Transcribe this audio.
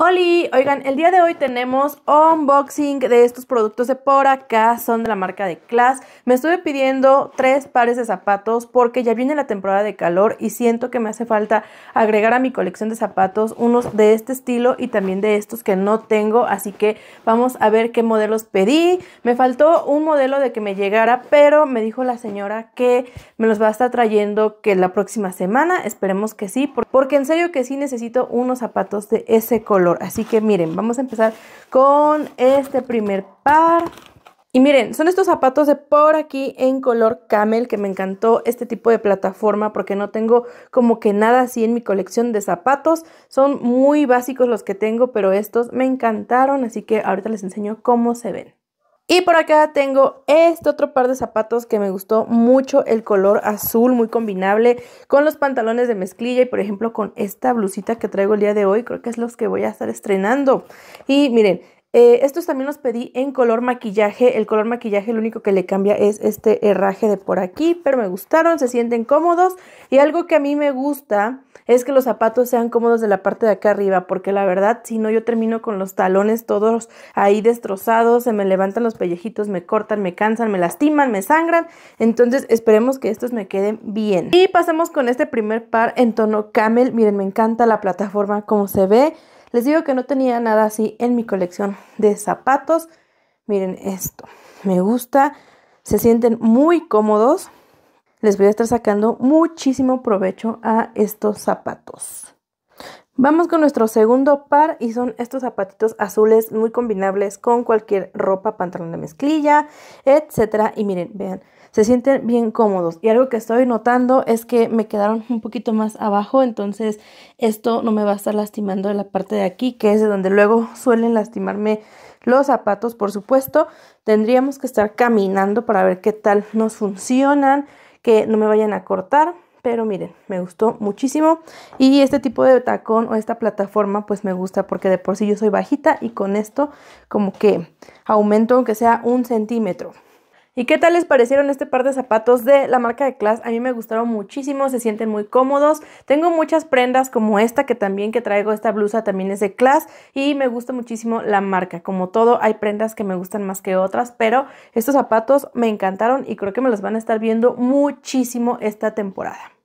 ¡Holi! oigan, el día de hoy tenemos unboxing de estos productos de por acá, son de la marca de Class. Me estuve pidiendo tres pares de zapatos porque ya viene la temporada de calor y siento que me hace falta agregar a mi colección de zapatos unos de este estilo y también de estos que no tengo, así que vamos a ver qué modelos pedí. Me faltó un modelo de que me llegara, pero me dijo la señora que me los va a estar trayendo que la próxima semana, esperemos que sí, porque en serio que sí necesito unos zapatos de ese color. Así que miren, vamos a empezar con este primer par. Y miren, son estos zapatos de por aquí en color camel que me encantó este tipo de plataforma porque no tengo como que nada así en mi colección de zapatos. Son muy básicos los que tengo, pero estos me encantaron, así que ahorita les enseño cómo se ven. Y por acá tengo este otro par de zapatos que me gustó mucho, el color azul, muy combinable con los pantalones de mezclilla y por ejemplo con esta blusita que traigo el día de hoy, creo que es los que voy a estar estrenando. Y miren, eh, estos también los pedí en color maquillaje. El color maquillaje lo único que le cambia es este herraje de por aquí, pero me gustaron, se sienten cómodos. Y algo que a mí me gusta es que los zapatos sean cómodos de la parte de acá arriba, porque la verdad, si no, yo termino con los talones todos ahí destrozados, se me levantan los pellejitos, me cortan, me cansan, me lastiman, me sangran. Entonces esperemos que estos me queden bien. Y pasamos con este primer par en tono camel. Miren, me encanta la plataforma como se ve. Les digo que no tenía nada así en mi colección de zapatos. Miren esto, me gusta, se sienten muy cómodos. Les voy a estar sacando muchísimo provecho a estos zapatos. Vamos con nuestro segundo par y son estos zapatitos azules muy combinables con cualquier ropa, pantalón de mezclilla, etcétera. Y miren, vean, se sienten bien cómodos. Y algo que estoy notando es que me quedaron un poquito más abajo, entonces esto no me va a estar lastimando la parte de aquí, que es de donde luego suelen lastimarme los zapatos, por supuesto. Tendríamos que estar caminando para ver qué tal nos funcionan, que no me vayan a cortar. Pero miren, me gustó muchísimo y este tipo de tacón o esta plataforma pues me gusta porque de por sí yo soy bajita y con esto como que aumento aunque sea un centímetro. ¿Y qué tal les parecieron este par de zapatos de la marca de Class? A mí me gustaron muchísimo, se sienten muy cómodos. Tengo muchas prendas como esta que también que traigo, esta blusa también es de Class y me gusta muchísimo la marca. Como todo, hay prendas que me gustan más que otras, pero estos zapatos me encantaron y creo que me los van a estar viendo muchísimo esta temporada.